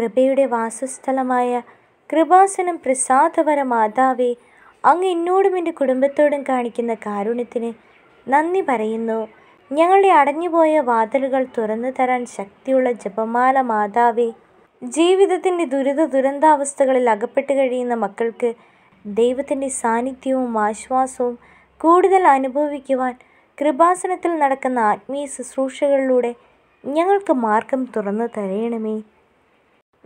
കൃപയുടെ വാസസ്ഥലമായ കൃപാസനം പ്രസാദപര മാതാവെ അങ്ങ് എന്നോടും എൻ്റെ കുടുംബത്തോടും കാണിക്കുന്ന കാരുണ്യത്തിന് നന്ദി പറയുന്നു ഞങ്ങളുടെ അടഞ്ഞുപോയ വാതിലുകൾ തുറന്നു തരാൻ ശക്തിയുള്ള ജപമാല മാതാവേ ജീവിതത്തിൻ്റെ ദുരിത ദുരന്താവസ്ഥകളിൽ അകപ്പെട്ട് കഴിയുന്ന മക്കൾക്ക് ദൈവത്തിൻ്റെ സാന്നിധ്യവും ആശ്വാസവും കൂടുതൽ അനുഭവിക്കുവാൻ കൃപാസനത്തിൽ നടക്കുന്ന ആത്മീയ ശുശ്രൂഷകളിലൂടെ ഞങ്ങൾക്ക് മാർഗം തുറന്നു തരയണമേ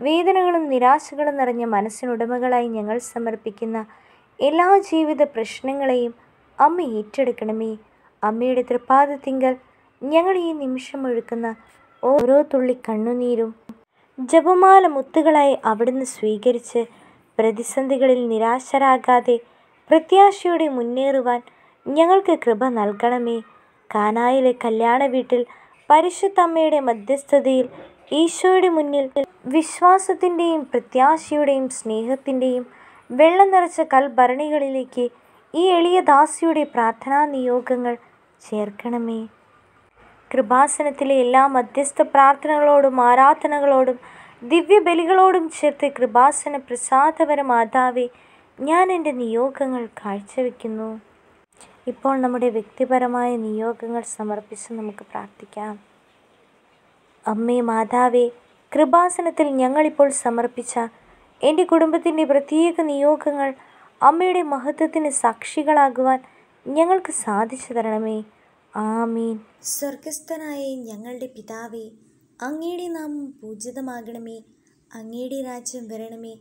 വേദനകളും നിരാശകളും നിറഞ്ഞ മനസ്സിനുടമകളായി ഞങ്ങൾ സമർപ്പിക്കുന്ന എല്ലാ ജീവിത പ്രശ്നങ്ങളെയും അമ്മ ഏറ്റെടുക്കണമേ അമ്മയുടെ തൃപ്പാദത്തിങ്കൽ ഞങ്ങൾ ഈ നിമിഷം ഒഴുക്കുന്ന ഓരോ തുള്ളി കണ്ണുനീരും ജപമാല മുത്തുകളായി അവിടുന്ന് സ്വീകരിച്ച് പ്രതിസന്ധികളിൽ നിരാശരാകാതെ പ്രത്യാശയോടെ മുന്നേറുവാൻ ഞങ്ങൾക്ക് കൃപ നൽകണമേ കാനായിലെ കല്യാണ വീട്ടിൽ പരിശുദ്ധമ്മയുടെ മധ്യസ്ഥതയിൽ ഈശോയുടെ മുന്നിൽ വിശ്വാസത്തിൻ്റെയും പ്രത്യാശയുടെയും സ്നേഹത്തിൻ്റെയും വെള്ളം നിറച്ച കൽഭരണികളിലേക്ക് ഈ എളിയ ദാസിയുടെ പ്രാർത്ഥനാ നിയോഗങ്ങൾ ചേർക്കണമേ കൃപാസനത്തിലെ എല്ലാ മധ്യസ്ഥ പ്രാർത്ഥനകളോടും ആരാധനകളോടും ദിവ്യബലികളോടും ചേർത്ത് കൃപാസന പ്രസാദപര മാതാവെ ഞാൻ എൻ്റെ നിയോഗങ്ങൾ കാഴ്ചവെക്കുന്നു ഇപ്പോൾ നമ്മുടെ വ്യക്തിപരമായ നിയോഗങ്ങൾ സമർപ്പിച്ച് നമുക്ക് പ്രാർത്ഥിക്കാം അമ്മേ മാതാവേ കൃപാസനത്തിൽ ഞങ്ങളിപ്പോൾ സമർപ്പിച്ച എൻ്റെ കുടുംബത്തിൻ്റെ പ്രത്യേക നിയോഗങ്ങൾ അമ്മയുടെ മഹത്വത്തിന് സാക്ഷികളാകുവാൻ ഞങ്ങൾക്ക് സാധിച്ചു തരണമേ ആമീൻ സ്വർഗസ്ഥനായ ഞങ്ങളുടെ പിതാവേ അങ്ങയുടെ നാമം പൂജിതമാകണമേ അങ്ങയുടെ രാജ്യം വരണമേ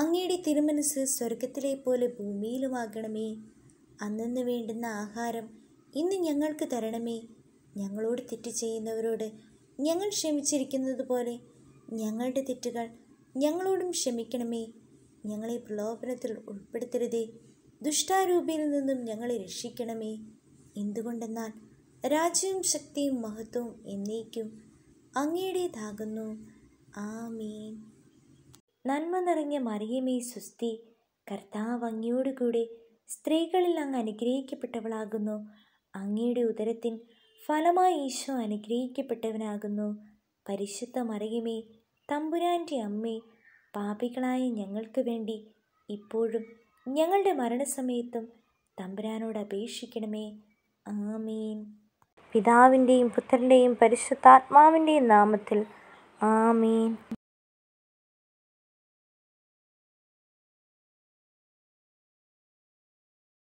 അങ്ങയുടെ തിരുമനസ് സ്വർഗത്തിലെ പോലെ ഭൂമിയിലുമാകണമേ അന്നു വേണ്ടുന്ന ആഹാരം ഇന്ന് ഞങ്ങൾക്ക് തരണമേ ഞങ്ങളോട് തെറ്റ് ചെയ്യുന്നവരോട് ഞങ്ങൾ ക്ഷമിച്ചിരിക്കുന്നത് പോലെ ഞങ്ങളുടെ തെറ്റുകൾ ഞങ്ങളോടും ക്ഷമിക്കണമേ ഞങ്ങളെ പ്രലോഭനത്തിൽ ഉൾപ്പെടുത്തരുതേ ദുഷ്ടാരൂപിയിൽ നിന്നും ഞങ്ങളെ രക്ഷിക്കണമേ എന്തുകൊണ്ടെന്നാൽ രാജ്യവും ശക്തിയും മഹത്വവും എന്നേക്കും ആ ആമീൻ നന്മ നിറഞ്ഞ മറിയമേ സുസ്തി കർത്താവ് അങ്ങയോടുകൂടെ സ്ത്രീകളിൽ അങ്ങ് അനുഗ്രഹിക്കപ്പെട്ടവളാകുന്നു അങ്ങയുടെ ഉദരത്തിൻ ഫലമായി ഈശോ അനുഗ്രഹിക്കപ്പെട്ടവനാകുന്നു പരിശുദ്ധ മറിയമേ തമ്പുരാൻ്റെ അമ്മേ പാപികളായ ഞങ്ങൾക്ക് വേണ്ടി ഇപ്പോഴും ഞങ്ങളുടെ മരണസമയത്തും തമ്പുരാനോട് അപേക്ഷിക്കണമേ ആമീൻ പിതാവിൻ്റെയും പുത്രൻ്റെയും പരിശുദ്ധാത്മാവിൻ്റെയും നാമത്തിൽ ആമീൻ